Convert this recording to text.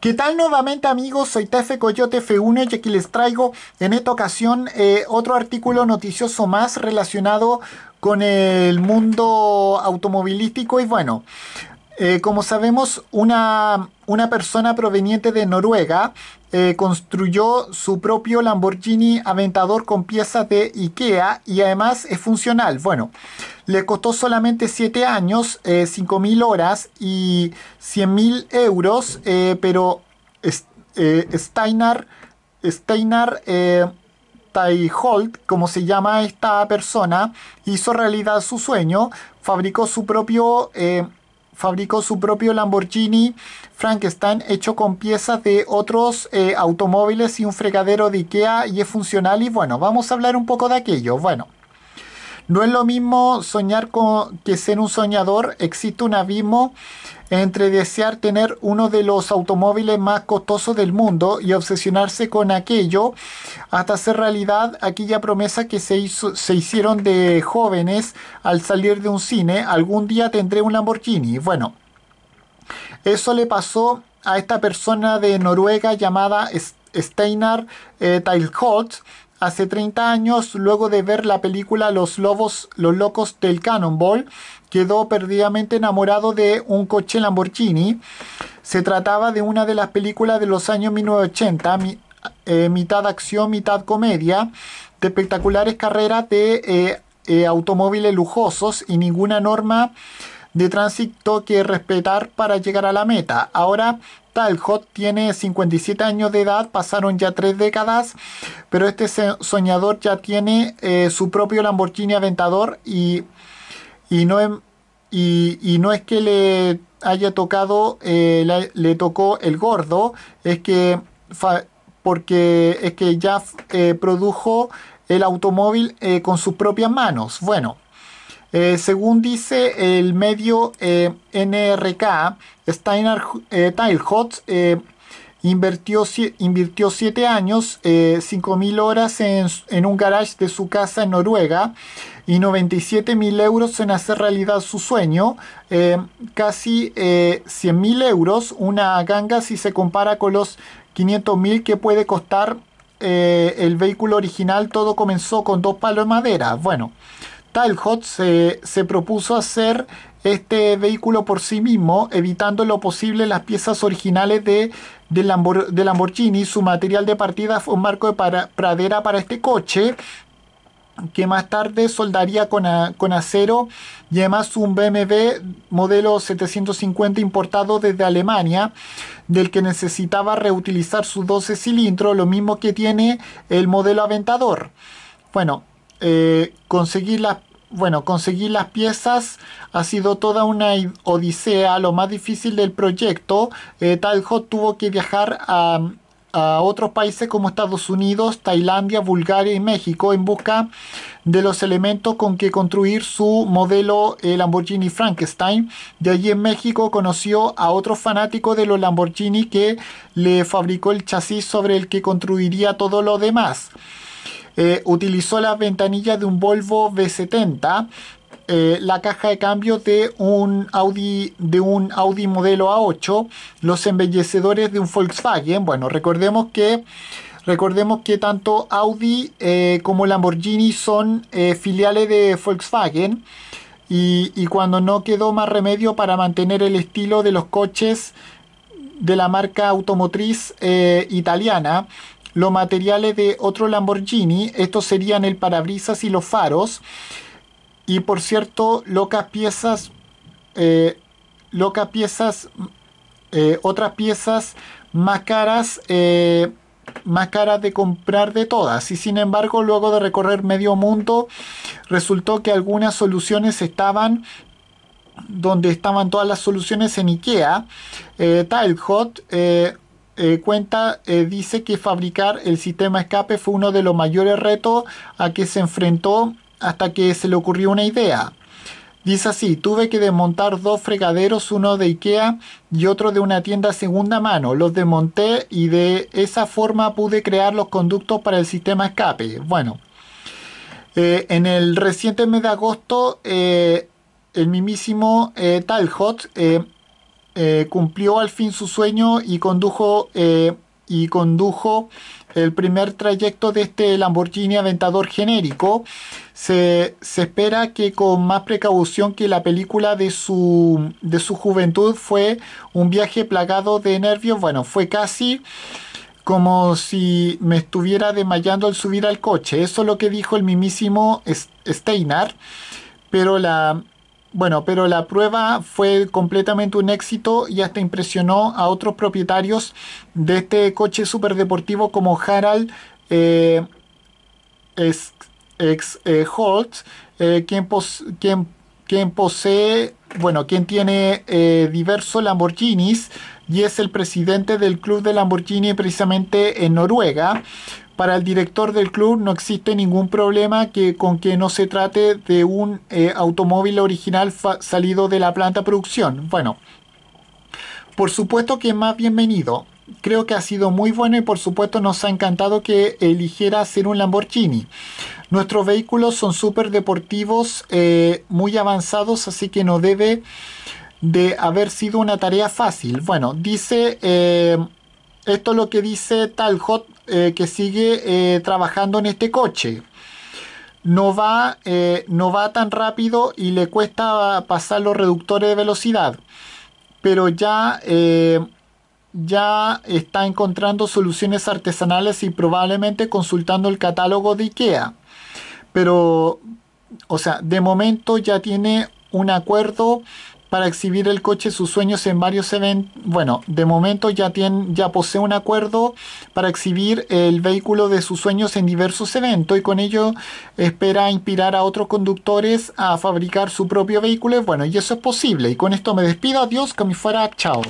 ¿Qué tal nuevamente amigos? Soy Tefe Coyote F1 y aquí les traigo en esta ocasión eh, otro artículo noticioso más relacionado con el mundo automovilístico y bueno, eh, como sabemos una, una persona proveniente de Noruega eh, construyó su propio Lamborghini Aventador con piezas de IKEA y además es funcional. Bueno, le costó solamente 7 años, eh, 5.000 horas y 100.000 euros, eh, pero eh, Steinar, Steinar Holt, como se llama esta persona, hizo realidad su sueño, fabricó su propio fabricó su propio Lamborghini Frankenstein hecho con piezas de otros eh, automóviles y un fregadero de Ikea y es funcional y bueno, vamos a hablar un poco de aquello. Bueno, no es lo mismo soñar con, que ser un soñador. Existe un abismo entre desear tener uno de los automóviles más costosos del mundo y obsesionarse con aquello hasta hacer realidad aquella promesa que se, se hicieron de jóvenes al salir de un cine. Algún día tendré un Lamborghini. Bueno, eso le pasó a esta persona de Noruega llamada Steinar eh, hace 30 años, luego de ver la película Los Lobos, Los Locos del Cannonball, quedó perdidamente enamorado de un coche Lamborghini. Se trataba de una de las películas de los años 1980, eh, mitad acción, mitad comedia, de espectaculares carreras de eh, eh, automóviles lujosos y ninguna norma de tránsito que respetar para llegar a la meta. Ahora Hot tiene 57 años de edad, pasaron ya tres décadas, pero este soñador ya tiene eh, su propio Lamborghini Aventador em, y, no, es que le haya tocado, eh, le tocó el gordo, es que porque es que ya eh, produjo el automóvil con sus propias manos. Bueno, eh, según dice el medio eh, NRK, Steiner eh, eh, invirtió, invirtió siete años, 5.000 horas en, un garage de su casa en Noruega y 97.000 euros en hacer realidad su sueño, casi 100.000 euros, una ganga si se compara con los 500.000 que puede costar el vehículo original, todo comenzó con dos palos de madera. Bueno. Talhot se, propuso hacer este vehículo por sí mismo, evitando lo posible las piezas originales de, Lamborghini. Su material de partida fue un marco de pradera para este coche, que más tarde soldaría con, acero y además un BMW modelo 750 importado desde Alemania, del que necesitaba reutilizar sus 12 cilindros, lo mismo que tiene el modelo Aventador. Bueno, eh, conseguir las bueno, conseguir las piezas ha sido toda una odisea, lo más difícil del proyecto. Eh, Talho tuvo que viajar a, otros países como Estados Unidos, Tailandia, Bulgaria y México en busca de los elementos con que construir su modelo eh, Lamborghini Frankenstein. De allí en México conoció a otro fanático de los Lamborghini que le fabricó el chasis sobre el que construiría todo lo demás. Eh, utilizó las ventanillas de un Volvo V70 eh, la caja de cambio de un Audi de un Audi modelo A8, los embellecedores de un Volkswagen. Bueno, recordemos que recordemos que tanto Audi eh, como Lamborghini son filiales de Volkswagen. y, cuando no quedó más remedio para mantener el estilo de los coches de la marca automotriz italiana, los materiales de otro Lamborghini, estos serían el parabrisas y los faros. Y por cierto, locas piezas, eh, locas piezas, eh, otras piezas más caras, eh, más caras de comprar de todas. Y sin embargo, luego de recorrer medio mundo, resultó que algunas soluciones estaban donde estaban todas las soluciones en IKEA, eh, Hot eh, cuenta, eh, dice que fabricar el sistema escape fue uno de los mayores retos a que se enfrentó hasta que se le ocurrió una idea. Dice así, tuve que desmontar dos fregaderos, uno de Ikea y otro de una tienda segunda mano. Los desmonté y de esa forma pude crear los conductos para el sistema escape. Bueno, eh, en el reciente mes de agosto, el mismísimo Talhot eh, cumplió al fin su sueño y condujo, eh, y condujo el primer trayecto de este Lamborghini Aventador genérico. Se, espera que con más precaución que la película de su, de su juventud fue un viaje plagado de nervios. Bueno, fue casi como si me estuviera desmayando al subir al coche. Eso es lo que dijo el mismísimo Steinar. Pero la, bueno, pero la prueba fue completamente un éxito y hasta impresionó a otros propietarios de este coche superdeportivo como Harald eh, ex, eh, Holt, eh, quien, posee bueno, quien tiene eh, diversos Lamborghinis y es el presidente del club de Lamborghini precisamente en Noruega. Para el director del club no existe ningún problema que, con que no se trate de un eh, automóvil original salido de la planta producción. Bueno, por supuesto que más bienvenido. Creo que ha sido muy bueno y por supuesto nos ha encantado que eligiera hacer un Lamborghini. Nuestros vehículos son súper deportivos, eh, muy avanzados, así que no debe de haber sido una tarea fácil. Bueno, dice... Eh, esto es lo que dice Talhot, eh, que sigue eh, trabajando en este coche. No va, eh, no va tan rápido y le cuesta pasar los reductores de velocidad. Pero ya, ya está encontrando soluciones artesanales y probablemente consultando el catálogo de IKEA. Pero, o sea, de momento ya tiene un acuerdo para exhibir el coche sus sueños en varios eventos. Bueno, de momento ya, tiene, ya posee un acuerdo para exhibir el vehículo de sus sueños en diversos eventos y con ello espera inspirar a otros conductores a fabricar su propio vehículo. Bueno, y eso es posible. Y con esto me despido. Adiós, que me fuera. Chao.